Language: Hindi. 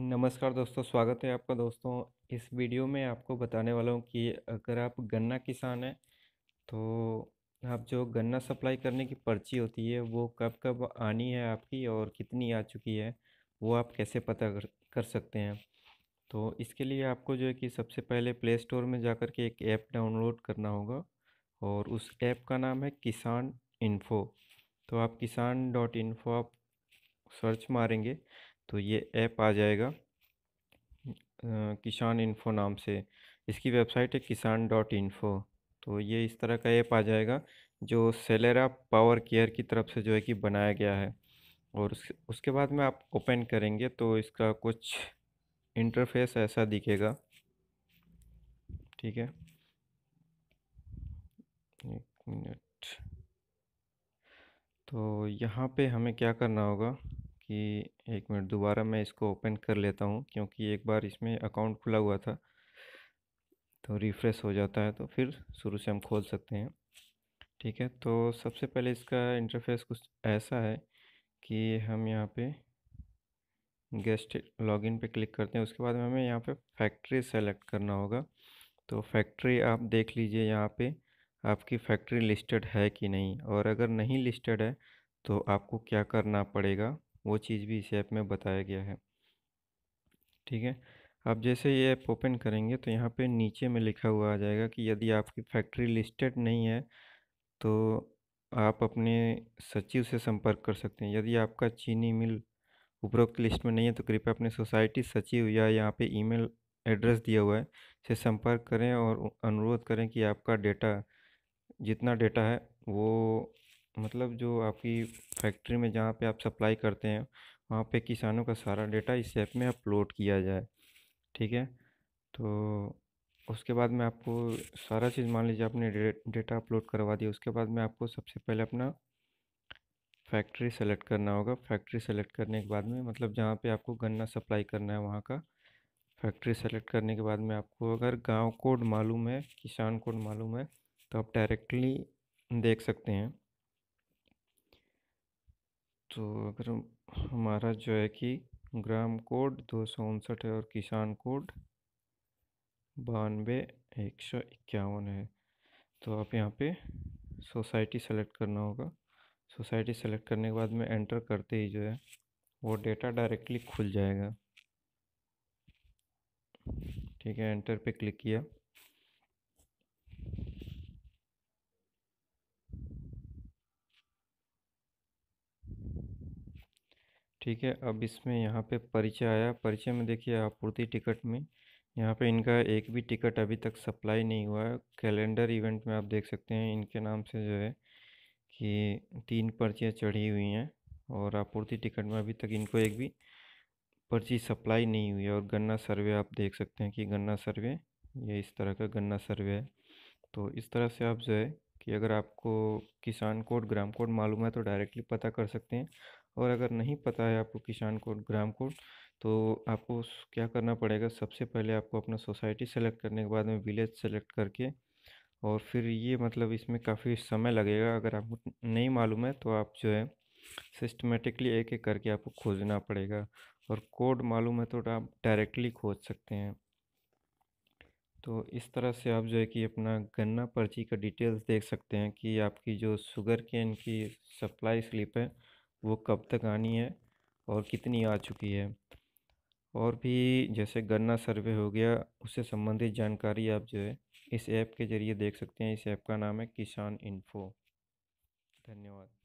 नमस्कार दोस्तों स्वागत है आपका दोस्तों इस वीडियो में आपको बताने वाला हूँ कि अगर आप गन्ना किसान हैं तो आप जो गन्ना सप्लाई करने की पर्ची होती है वो कब कब आनी है आपकी और कितनी आ चुकी है वो आप कैसे पता कर, कर सकते हैं तो इसके लिए आपको जो है कि सबसे पहले प्ले स्टोर में जा कर के एक ऐप डाउनलोड करना होगा और उस ऐप का नाम है किसान इन्फो तो आप किसान डॉट इन्फो आप सर्च मारेंगे तो ये ऐप आ जाएगा किसान इन्फो नाम से इसकी वेबसाइट है किसान डॉट इन्फो तो ये इस तरह का ऐप आ जाएगा जो सेलेरा पावर केयर की तरफ से जो है कि बनाया गया है और उस, उसके बाद में आप ओपन करेंगे तो इसका कुछ इंटरफेस ऐसा दिखेगा ठीक है एक मिनट तो यहाँ पे हमें क्या करना होगा कि एक मिनट दोबारा मैं इसको ओपन कर लेता हूँ क्योंकि एक बार इसमें अकाउंट खुला हुआ था तो रिफ़्रेश हो जाता है तो फिर शुरू से हम खोल सकते हैं ठीक है तो सबसे पहले इसका इंटरफेस कुछ ऐसा है कि हम यहाँ पे गेस्ट लॉगिन पे क्लिक करते हैं उसके बाद में हमें यहाँ पे फैक्ट्री सेलेक्ट करना होगा तो फैक्ट्री आप देख लीजिए यहाँ पे आपकी फैक्ट्री लिस्टेड है कि नहीं और अगर नहीं लिस्टेड है तो आपको क्या करना पड़ेगा वो चीज़ भी इस ऐप में बताया गया है ठीक है आप जैसे ये ऐप ओपन करेंगे तो यहाँ पे नीचे में लिखा हुआ आ जाएगा कि यदि आपकी फैक्ट्री लिस्टेड नहीं है तो आप अपने सचिव से संपर्क कर सकते हैं यदि आपका चीनी मिल उपरोक्त लिस्ट में नहीं है तो कृपया अपने सोसाइटी सचिव या यहाँ पे ईमेल एड्रेस दिया हुआ है से संपर्क करें और अनुरोध करें कि आपका डेटा जितना डेटा है वो मतलब जो आपकी फैक्ट्री में जहाँ पे आप सप्लाई करते हैं वहाँ पे किसानों का सारा डेटा इस ऐप में अपलोड किया जाए ठीक है तो उसके बाद में आपको सारा चीज़ मान लीजिए आपने डेटा अपलोड करवा दिया उसके बाद में आपको सबसे पहले अपना फैक्ट्री सेलेक्ट करना होगा फैक्ट्री सेलेक्ट करने के बाद में मतलब जहाँ पे आपको गन्ना सप्लाई करना है वहाँ का फैक्ट्री सेलेक्ट करने के बाद में आपको अगर गांव कोड मालूम है किसान कोड मालूम है तो आप डायरेक्टली देख सकते हैं तो अगर हमारा जो है कि ग्राम कोड दो सौ उनसठ है और किसान कोड बानवे एक सौ इक्यावन है तो आप यहाँ पे सोसाइटी सेलेक्ट करना होगा सोसाइटी सेलेक्ट करने के बाद में एंटर करते ही जो है वो डेटा डायरेक्टली खुल जाएगा ठीक है एंटर पे क्लिक किया ठीक है अब इसमें यहाँ पे परिचय आया परिचय में देखिए आपूर्ति टिकट में यहाँ पे इनका एक भी टिकट अभी तक सप्लाई नहीं हुआ है कैलेंडर इवेंट में आप देख सकते हैं इनके नाम से जो है कि तीन पर्चियाँ चढ़ी हुई हैं और आपूर्ति टिकट में अभी तक इनको एक भी पर्ची सप्लाई नहीं हुई है और गन्ना सर्वे आप देख सकते हैं कि गन्ना सर्वे ये इस तरह का गन्ना सर्वे है तो इस तरह से आप जो है कि अगर आपको किसान कोड ग्राम कोड मालूम है तो डायरेक्टली पता कर सकते हैं और अगर नहीं पता है आपको किसान कोड ग्राम कोड तो आपको क्या करना पड़ेगा सबसे पहले आपको अपना सोसाइटी सेलेक्ट करने के बाद में विलेज सेलेक्ट करके और फिर ये मतलब इसमें काफ़ी समय लगेगा अगर आपको नहीं मालूम है तो आप जो है सिस्टमेटिकली एक एक करके आपको खोजना पड़ेगा और कोड मालूम है तो आप डायरेक्टली खोज सकते हैं तो इस तरह से आप जो है कि अपना गन्ना पर्ची का डिटेल्स देख सकते हैं कि आपकी जो शुगर केन की सप्लाई स्लिप है वो कब तक आनी है और कितनी आ चुकी है और भी जैसे गन्ना सर्वे हो गया उससे संबंधित जानकारी आप जो है इस ऐप के ज़रिए देख सकते हैं इस ऐप का नाम है किसान इन्फो धन्यवाद